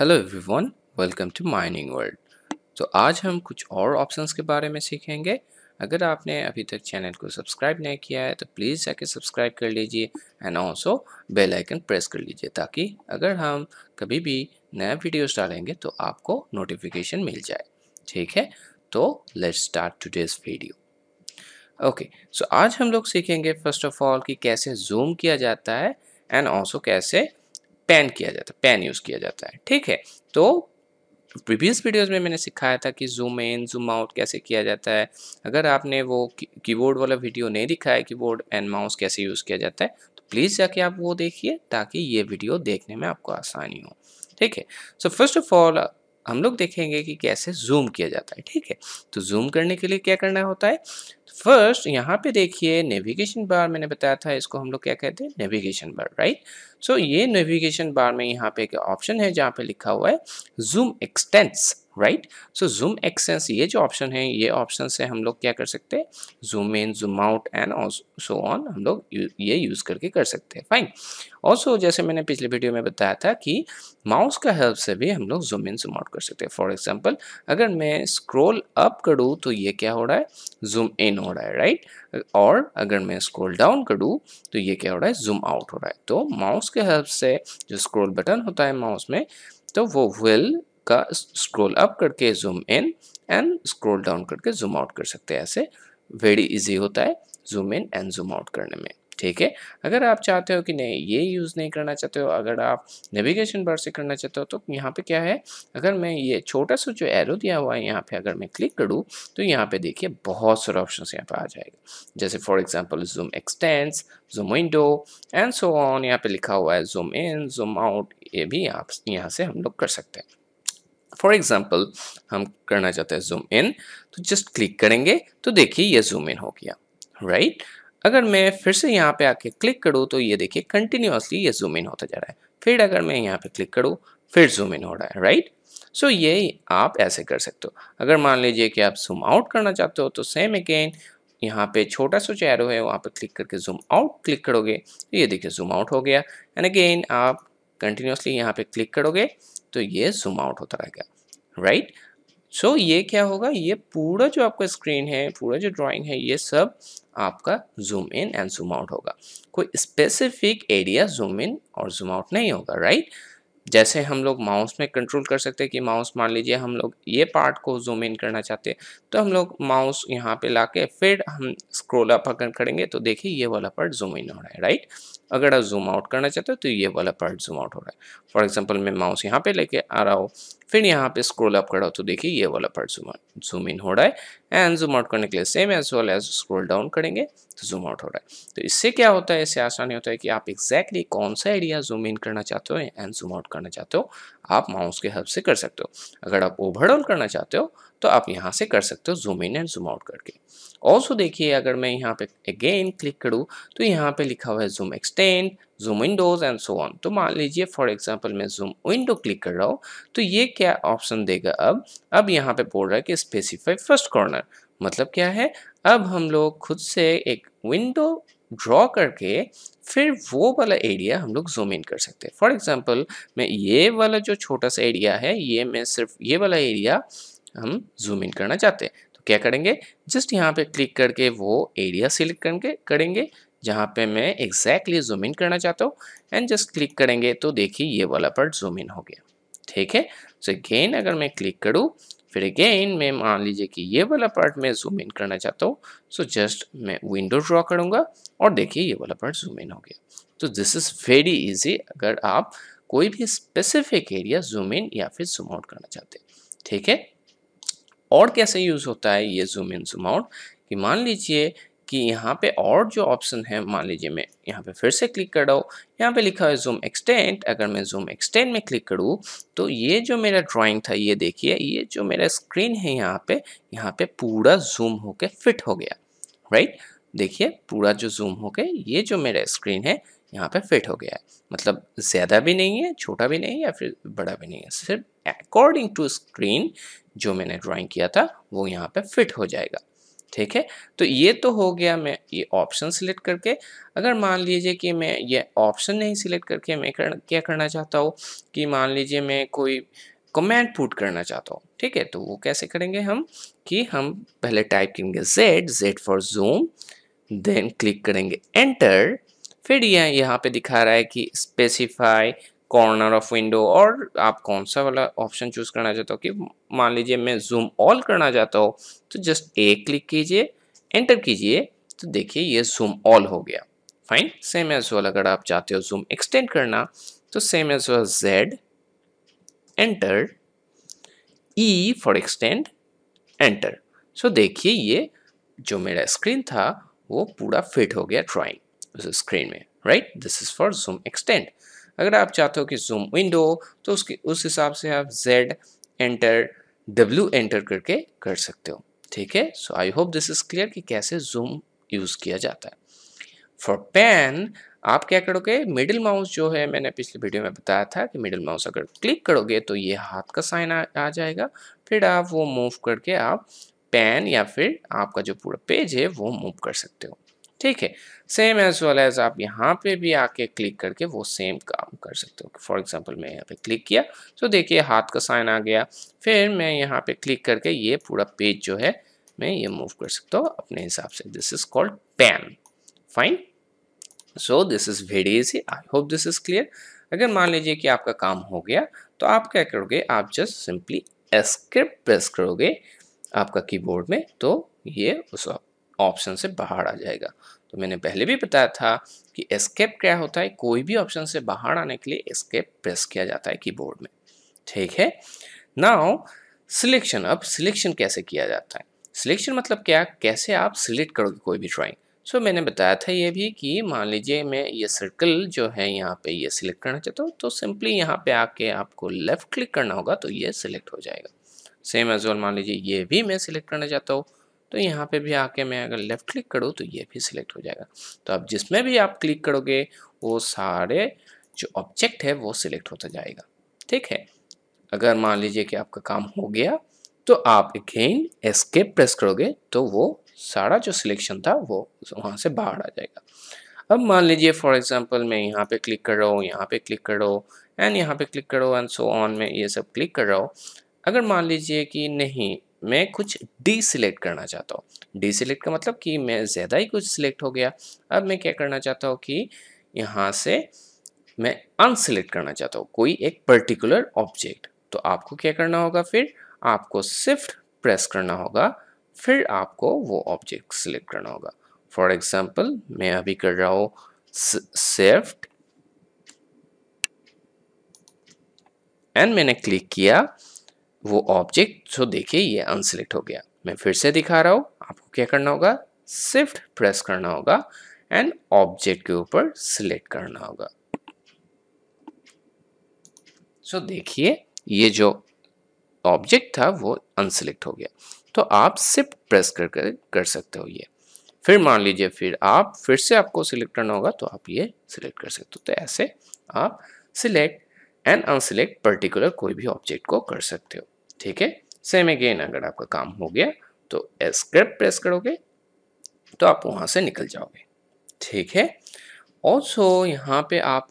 Hello everyone welcome to mining world तो आज हम कुछ और ऑप्शंस के बारे में सीखेंगे अगर आपने अभी तक चैनल को सब्सक्राइब नहीं किया है तो प्लीज़ जाके सब्सक्राइब कर लीजिए and also bell icon press कर लीजिए ताकि अगर हम कभी भी नया वीडियोस डालेंगे तो आपको नोटिफिकेशन मिल जाए ठीक है तो let's start today's video okay so आज हम लोग सीखेंगे फर्स्ट ऑफ ऑल कि कैसे जूम किया जाता है एंड ऑल्सो कैसे पैन किया जाता है पैन यूज़ किया जाता है ठीक है तो प्रीवियस वीडियोस में मैंने सिखाया था कि जूम इन जूम आउट कैसे किया जाता है अगर आपने वो कीबोर्ड वाला वीडियो नहीं दिखा है कीबोर्ड एंड माउस कैसे यूज़ किया जाता है तो प्लीज़ जाके आप वो देखिए ताकि ये वीडियो देखने में आपको आसानी हो ठीक है सो फर्स्ट ऑफ ऑल हम लोग देखेंगे कि कैसे जूम किया जाता है ठीक है तो जूम करने के लिए क्या करना होता है फर्स्ट यहाँ पे देखिए नेविगेशन बार मैंने बताया था इसको हम लोग क्या कहते हैं नेविगेशन बार राइट सो ये नेविगेशन बार में यहाँ पे एक ऑप्शन है जहाँ पे लिखा हुआ है zoom extents right so zoom extents ये जो ऑप्शन है ये ऑप्शन से हम लोग क्या कर सकते हैं zoom in zoom out and so on हम लोग ये यूज़ करके कर सकते हैं फाइन ऑल्सो जैसे मैंने पिछले वीडियो में बताया था कि माउस का हेल्प से भी हम लोग जूम इन जूम आउट कर सकते हैं फॉर एग्जाम्पल अगर मैं स्क्रोल अप करूँ तो ये क्या हो रहा है जूम इन हो रहा है राइट right? और अगर मैं स्क्रोल डाउन करूँ तो ये क्या हो रहा है जूम आउट हो रहा है तो माउस के हेल्प से जो स्क्रोल बटन होता है माउस में तो वो विल का स्क्रोल अप करके zoom in and scroll down करके जूम आउट कर सकते हैं ऐसे वेरी इजी होता है zoom in and zoom out करने में ठीक है अगर आप चाहते हो कि नहीं ये यूज़ नहीं करना चाहते हो अगर आप नेविगेशन बार से करना चाहते हो तो यहाँ पे क्या है अगर मैं ये छोटा सा जो एरो दिया हुआ है यहाँ पे अगर मैं क्लिक करूँ तो यहाँ पे देखिए बहुत सारे ऑप्शन यहाँ पे आ जाएगा जैसे for example zoom extents zoom window and so on यहाँ पर लिखा हुआ है जूम इन जूम आउट ये भी आप यहाँ से हम लोग कर सकते हैं फॉर एग्जाम्पल हम करना चाहते हैं जूम इन तो जस्ट क्लिक करेंगे तो देखिए ये जूम इन हो गया राइट right? अगर मैं फिर से यहाँ पे आके क्लिक करूँ तो ये देखिए कंटिन्यूसली ये जूम इन होता जा रहा है फिर अगर मैं यहाँ पे क्लिक करूँ फिर जूम इन हो रहा है राइट सो so ये आप ऐसे कर सकते हो अगर मान लीजिए कि आप जूम आउट करना चाहते हो तो सेम अगेन यहाँ पे छोटा सा चेहरो है वहाँ पे क्लिक करके जूम आउट क्लिक करोगे तो ये देखिए जूम आउट हो गया एंड अगेन आप कंटिन्यूसली यहाँ पे क्लिक करोगे तो ये जूम आउट होता रहेगा राइट सो so, ये क्या होगा ये पूरा जो आपका स्क्रीन है पूरा जो ड्राइंग है ये सब आपका zoom in and zoom out होगा कोई स्पेसिफिक एरिया जूम इन और जूम आउट नहीं होगा राइट जैसे हम लोग माउस में कंट्रोल कर सकते हैं कि माउस मान लीजिए हम लोग ये पार्ट को जूम इन करना चाहते हैं तो हम लोग माउस यहाँ पे लाके फिर हम स्क्रोल अप अगर करेंगे तो देखिए ये वाला पार्ट जूम इन हो रहा है राइट अगर आप जूम आउट करना चाहते हो तो ये वाला पार्ट जूम आउट हो रहा है फॉर एग्जाम्पल मैं माउस यहाँ पे लेके आ रहा हूँ फिर यहाँ पे स्क्रोल अप कर रहा हूँ तो देखिए ये वाला पार्ट जूम जूम इन हो रहा है एंड जूम आउट करने के लिए same as well as scroll down करेंगे तो जूम आउट हो रहा है तो इससे क्या होता है इससे आसानी होता है कि आप एग्जैक्टली exactly कौन सा एरिया जूम इन करना चाहते हो एंड जूम आउट करना चाहते हो आप माउस के हेल्प से कर सकते हो अगर आप ओवरऑल करना चाहते हो तो आप यहाँ से कर सकते हो zoom in and zoom out करके ऑल्सो देखिए अगर मैं यहाँ पे अगेन क्लिक करूँ तो यहाँ पे लिखा हुआ है zoom extend zoom windows and so on तो मान लीजिए फॉर एग्जांपल मैं जूम विंडो क्लिक कर रहा हूँ तो ये क्या ऑप्शन देगा अब अब यहाँ पे बोल रहा है कि स्पेसिफाई फर्स्ट कॉर्नर मतलब क्या है अब हम लोग खुद से एक विंडो ड्रॉ करके फिर वो वाला एरिया हम लोग जूम इन कर सकते हैं फॉर एग्जांपल मैं ये वाला जो छोटा सा एरिया है ये मैं सिर्फ ये वाला एरिया हम जूम इन करना चाहते हैं तो क्या करेंगे जस्ट यहाँ पे क्लिक करके वो एरिया सिलेक्ट करके करेंगे जहाँ पे मैं एग्जैक्टली exactly जूम इन करना चाहता हूँ एंड जस्ट क्लिक करेंगे तो देखिए ये वाला पार्ट जूम इन हो गया ठीक है सो अगेन अगर मैं क्लिक करूँ फिर अगेन मैं मान लीजिए कि ये वाला पार्ट मैं जूम इन करना चाहता हूँ सो जस्ट मैं विंडो ड्रॉ करूँगा और देखिए ये वाला पार्ट जूम इन हो गया तो दिस इज़ वेरी इजी अगर आप कोई भी स्पेसिफिक एरिया जूम इन या फिर जूम आउट करना चाहते हैं ठीक है और कैसे यूज़ होता है ये जूम इन जूम आउट कि मान लीजिए कि यहाँ पे और जो ऑप्शन है मान लीजिए मैं यहाँ पे फिर से क्लिक कर रहा हूँ यहाँ पे लिखा है जूम एक्सटेंड अगर मैं जूम एक्सटेंड में क्लिक करूँ तो ये जो मेरा ड्राइंग था ये देखिए ये जो मेरा स्क्रीन है यहाँ पे यहाँ पे पूरा जूम होके फिट हो गया राइट देखिए पूरा जो जूम होके ये जो मेरा स्क्रीन है यहाँ पे फिट हो गया है मतलब ज़्यादा भी नहीं है छोटा भी नहीं है या फिर बड़ा भी नहीं है सिर्फ अकॉर्डिंग टू स्क्रीन जो मैंने ड्राइंग किया था वो यहाँ पे फिट हो जाएगा ठीक है तो ये तो हो गया मैं ये ऑप्शन सिलेक्ट करके अगर मान लीजिए कि मैं ये ऑप्शन नहीं सिलेक्ट करके मैं कर, क्या करना चाहता हूँ कि मान लीजिए मैं कोई कमेंट पुट करना चाहता हूँ ठीक है तो वो कैसे करेंगे हम कि हम पहले टाइप करेंगे Z Z for zoom then click करेंगे एंटर फिर यह यहाँ पे दिखा रहा है कि स्पेसिफाई कॉर्नर ऑफ विंडो और आप कौन सा वाला ऑप्शन चूज़ करना चाहते हो कि मान लीजिए मैं जूम ऑल करना चाहता हूँ तो जस्ट ए क्लिक कीजिए एंटर कीजिए तो देखिए ये जूम ऑल हो गया फाइन सेम एज वेल अगर आप चाहते हो जूम एक्सटेंड करना तो same as well Z enter E for extend enter so देखिए ये जो मेरा स्क्रीन था वो पूरा फिट हो गया ड्राइंग उस स्क्रीन में right this is for zoom extend अगर आप चाहते हो कि जूम विंडो हो तो उसके उस हिसाब से आप Z एंटर W एंटर करके कर सकते हो ठीक है so I hope this is clear कि कैसे जूम यूज़ किया जाता है फॉर पेन आप क्या करोगे मिडिल माउस जो है मैंने पिछले वीडियो में बताया था कि मिडिल माउस अगर क्लिक करोगे तो ये हाथ का साइन आ, आ जाएगा फिर आप वो मूव करके आप पेन या फिर आपका जो पूरा पेज है वो मूव कर सकते हो ठीक है सेम एज वेल एज आप यहाँ पे भी आके क्लिक करके वो सेम काम कर सकते हो फॉर एग्जांपल मैं यहाँ पे क्लिक किया तो देखिए हाथ का साइन आ गया फिर मैं यहाँ पे क्लिक करके ये पूरा पेज जो है मैं ये मूव कर सकता हूँ अपने हिसाब से this is called pan fine so this is very easy I hope this is clear अगर मान लीजिए कि आपका काम हो गया तो आप क्या करोगे आप जस्ट सिंपली एस्केप प्रेस करोगे आपका कीबोर्ड में तो ये उस ऑप्शन से बाहर आ जाएगा तो मैंने पहले भी बताया था कि एस्केप क्या होता है कोई भी ऑप्शन से बाहर आने के लिए एस्केप प्रेस किया जाता है कीबोर्ड में ठीक है नाउ सिलेक्शन अब सिलेक्शन कैसे किया जाता है सिलेक्शन मतलब क्या कैसे आप सिलेक्ट करोगे कोई भी ड्राइंग सो so, मैंने बताया था ये भी कि मान लीजिए मैं ये सर्कल जो है यहाँ पे ये सिलेक्ट करना चाहता हूँ तो सिंपली यहाँ पे आके आपको लेफ़्ट क्लिक करना होगा तो ये सिलेक्ट हो जाएगा सेम एज वेल मान लीजिए ये भी मैं सिलेक्ट करना चाहता हूँ तो यहाँ पे भी आके मैं अगर लेफ़्ट क्लिक करूँ तो ये भी सिलेक्ट हो जाएगा तो अब जिसमें भी आप क्लिक करोगे वो सारे जो ऑब्जेक्ट है वो सिलेक्ट होता जाएगा ठीक है अगर मान लीजिए कि आपका काम हो गया तो आप अगेन एस्केप प्रेस करोगे तो वो सारा जो सिलेक्शन था वो वहाँ से बाहर आ जाएगा अब मान लीजिए फॉर एग्जांपल मैं यहाँ पे क्लिक कर रहा हूँ यहाँ पे क्लिक कर रहा हूँ एंड यहाँ पे क्लिक कर रहा हूँ एंड सो ऑन में ये सब क्लिक कर रहा हूँ अगर मान लीजिए कि नहीं मैं कुछ डी सिलेक्ट करना चाहता हूँ डी सिलेक्ट का मतलब कि मैं ज़्यादा ही कुछ सिलेक्ट हो गया अब मैं क्या करना चाहता हूँ कि यहाँ से मैं अनसिलेक्ट करना चाहता हूँ कोई एक पर्टिकुलर ऑब्जेक्ट तो आपको क्या करना होगा फिर आपको सिफ्ट प्रेस करना होगा फिर आपको वो ऑब्जेक्ट सिलेक्ट करना होगा फॉर एग्जाम्पल मैं अभी कर रहा हूँ सिफ्ट एंड मैंने क्लिक किया वो ऑब्जेक्ट जो देखिए ये अनसिलेक्ट हो गया मैं फिर से दिखा रहा हूँ आपको क्या करना होगा सिफ्ट प्रेस करना होगा एंड ऑब्जेक्ट के ऊपर सिलेक्ट करना होगा सो so, देखिए ये जो ऑब्जेक्ट था वो अनसिलेक्ट हो गया तो आप सिफ्ट प्रेस कर कर, कर सकते हो ये फिर मान लीजिए फिर आप फिर से आपको सिलेक्ट करना होगा तो आप ये सिलेक्ट कर सकते हो तो ऐसे आप सिलेक्ट एंड अनसिलेक्ट पर्टिकुलर कोई भी ऑब्जेक्ट को कर सकते हो ठीक है सेम अगेन अगर आपका काम हो गया तो एस्केप प्रेस करोगे तो आप वहाँ से निकल जाओगे ठीक है ऑल्सो यहाँ पे आप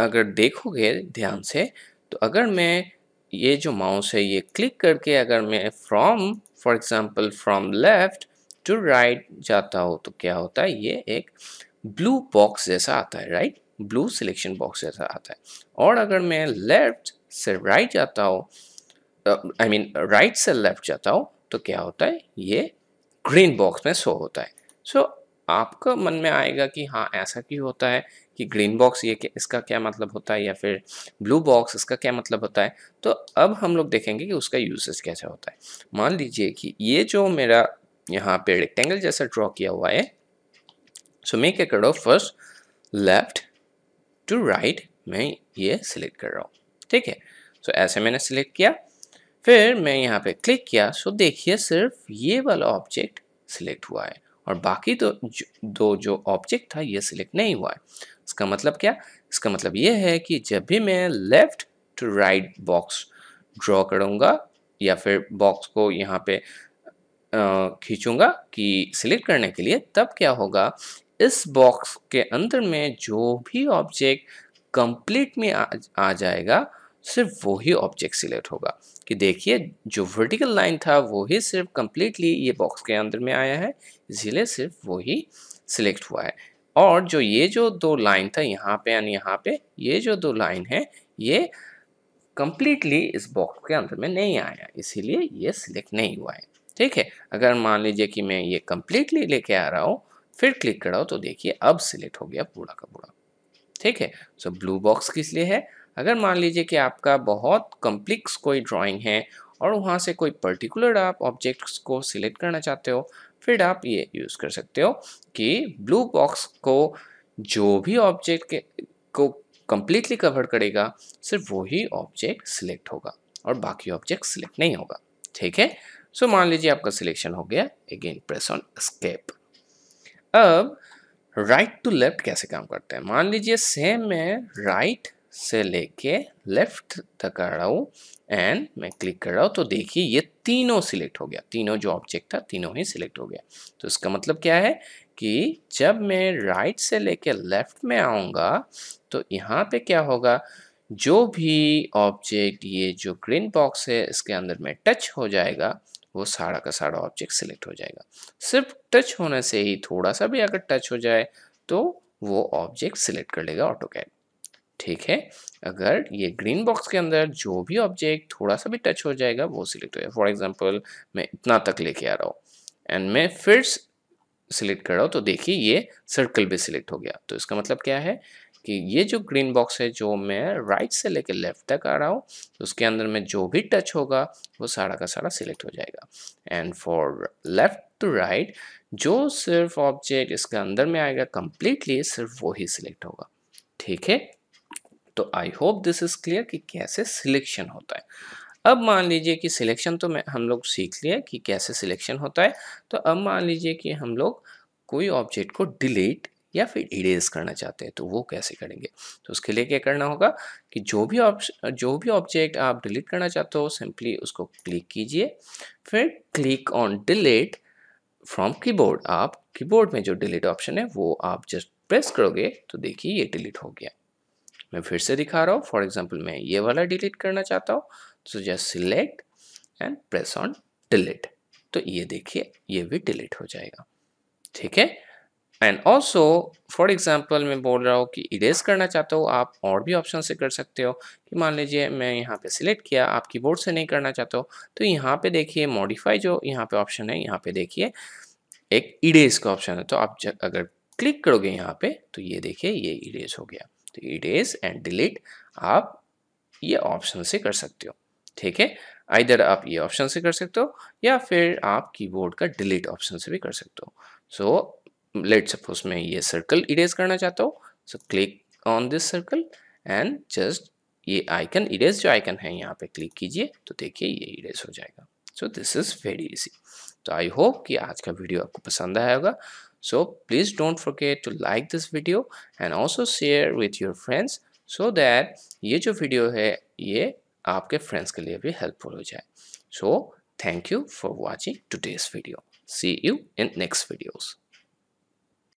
अगर देखोगे ध्यान से तो अगर मैं ये जो माउस है ये क्लिक करके अगर मैं from for example from left to right जाता हो तो क्या होता है ये एक ब्लू बॉक्स जैसा आता है राइट ब्लू सिलेक्शन बॉक्स जैसा आता है और अगर मैं लेफ्ट से राइट जाता हूँ आई मीन राइट से लेफ्ट जाता हूँ तो क्या होता है ये ग्रीन बॉक्स में शो होता है सो so, आपका मन में आएगा कि हाँ ऐसा क्यों होता है कि ग्रीन बॉक्स ये इसका क्या मतलब होता है या फिर ब्लू बॉक्स इसका क्या मतलब होता है तो अब हम लोग देखेंगे कि उसका यूसेज कैसे होता है मान लीजिए कि ये जो मेरा यहाँ पे रेक्टेंगल जैसा ड्रॉ किया हुआ है सो मैं क्या करो फर्स्ट लेफ्ट टू राइट मैं ये सिलेक्ट कर रहा हूँ ठीक है सो ऐसे मैंने सिलेक्ट किया फिर मैं यहाँ पे क्लिक किया सो देखिए सिर्फ ये वाला ऑब्जेक्ट सिलेक्ट हुआ है और बाकी तो जो, दो जो ऑब्जेक्ट था ये सिलेक्ट नहीं हुआ है इसका मतलब क्या इसका मतलब ये है कि जब भी मैं left to right box draw करूँगा या फिर बॉक्स को यहाँ पे खींचूंगा कि सिलेक्ट करने के लिए तब क्या होगा इस बॉक्स के अंदर में जो भी ऑब्जेक्ट कंप्लीट में आ, आ जाएगा सिर्फ वही ऑब्जेक्ट सिलेक्ट होगा कि देखिए जो वर्टिकल लाइन था वही सिर्फ कम्प्लीटली ये बॉक्स के अंदर में आया है इसीलिए सिर्फ वही सिलेक्ट हुआ है और जो ये जो दो लाइन था यहाँ पे एंड यहाँ पे ये जो दो लाइन है ये कम्प्लीटली इस बॉक्स के अंदर में नहीं आया इसीलिए ये सिलेक्ट नहीं हुआ है ठीक है अगर मान लीजिए कि मैं ये कम्प्लीटली लेके आ रहा हूँ फिर क्लिक कराओ तो देखिए अब सिलेक्ट हो गया पूरा का पूरा ठीक है सो ब्लू बॉक्स किस लिए है अगर मान लीजिए कि आपका बहुत कम्प्लिक्स कोई ड्राइंग है और वहाँ से कोई पर्टिकुलर आप ऑब्जेक्ट्स को सिलेक्ट करना चाहते हो फिर आप ये यूज़ कर सकते हो कि ब्लू बॉक्स को जो भी ऑब्जेक्ट के को कम्प्लीटली कवर करेगा सिर्फ वही ऑब्जेक्ट सिलेक्ट होगा और बाकी ऑब्जेक्ट सिलेक्ट नहीं होगा ठीक है सो मान लीजिए आपका सिलेक्शन हो गया अगेन प्रेस ऑन स्केप अब राइट टू लेफ्ट कैसे काम करते हैं मान लीजिए सेम मैं राइट से लेके लेफ्ट तक आ रहा हूँ एंड मैं क्लिक कर रहा हूँ तो देखिए ये तीनों सिलेक्ट हो गया तीनों जो ऑब्जेक्ट था तीनों ही सिलेक्ट हो गया तो इसका मतलब क्या है कि जब मैं राइट से लेके लेफ्ट में आऊँगा तो यहाँ पे क्या होगा जो भी ऑब्जेक्ट ये जो ग्रीन बॉक्स है इसके अंदर में टच हो जाएगा वो सारा का सारा ऑब्जेक्ट सिलेक्ट हो जाएगा सिर्फ टच होने से ही थोड़ा सा भी अगर टच हो जाए तो वो ऑब्जेक्ट सिलेक्ट कर लेगा ऑटो कैड ठीक है अगर ये ग्रीन बॉक्स के अंदर जो भी ऑब्जेक्ट थोड़ा सा भी टच हो जाएगा वो सिलेक्ट हो जाएगा फॉर एग्जाम्पल मैं इतना तक लेके आ रहा हूँ एंड मैं फिर सिलेक्ट कर रहा हूँ तो देखिए ये सर्कल भी सिलेक्ट हो गया तो इसका मतलब क्या है कि ये जो ग्रीन बॉक्स है जो मैं राइट से लेकर लेफ्ट तक आ रहा हूँ उसके अंदर में जो भी टच होगा वो सारा का सारा सिलेक्ट हो जाएगा and for left to right जो सिर्फ ऑब्जेक्ट इसके अंदर में आएगा कम्प्लीटली सिर्फ वो ही सिलेक्ट होगा ठीक है तो I hope this is clear कि कैसे सिलेक्शन होता है अब मान लीजिए कि सिलेक्शन तो मैं हम लोग सीख लिए कि कैसे सिलेक्शन होता है तो अब मान लीजिए कि हम लोग कोई ऑब्जेक्ट को डिलीट या फिर इरेज करना चाहते हैं तो वो कैसे करेंगे तो उसके लिए क्या करना होगा कि जो भी जो भी ऑब्जेक्ट आप डिलीट करना चाहते हो सिंपली उसको क्लिक कीजिए फिर click on delete from keyboard आप कीबोर्ड में जो डिलीट ऑप्शन है वो आप जस्ट प्रेस करोगे तो देखिए ये डिलीट हो गया मैं फिर से दिखा रहा हूँ फॉर एग्जाम्पल मैं ये वाला डिलीट करना चाहता हूँ तो just select and press on delete तो ये देखिए ये भी डिलीट हो जाएगा ठीक है एंड ऑल्सो फॉर एग्जाम्पल मैं बोल रहा हूँ कि इरेज करना चाहता हो आप और भी ऑप्शन से कर सकते हो कि मान लीजिए मैं यहाँ पे सिलेक्ट किया आप कीबोर्ड से नहीं करना चाहते हो तो यहाँ पे देखिए मॉडिफाई जो यहाँ पे ऑप्शन है यहाँ पे देखिए एक इरेज का ऑप्शन है तो आप अगर क्लिक करोगे यहाँ पे तो ये देखिए ये इरेज हो गया तो इरेज एंड डिलीट आप ये ऑप्शन से कर सकते हो ठीक है आइधर आप ये ऑप्शन से कर सकते हो या फिर आप कीबोर्ड का डिलीट ऑप्शन से भी कर सकते हो सो so, लेट सपोज मैं ये सर्कल इरेज करना चाहता हूँ so click on this circle and just ये आइकन इरेज जो आइकन है यहाँ पे क्लिक कीजिए तो देखिए ये इरेज हो जाएगा so this is very easy तो आई होप कि आज का वीडियो आपको पसंद आया होगा so please don't forget to like this video and also share with your friends so that ये जो वीडियो है ये आपके फ्रेंड्स के लिए भी हेल्पफुल हो जाए so thank you for watching today's video see you in next videos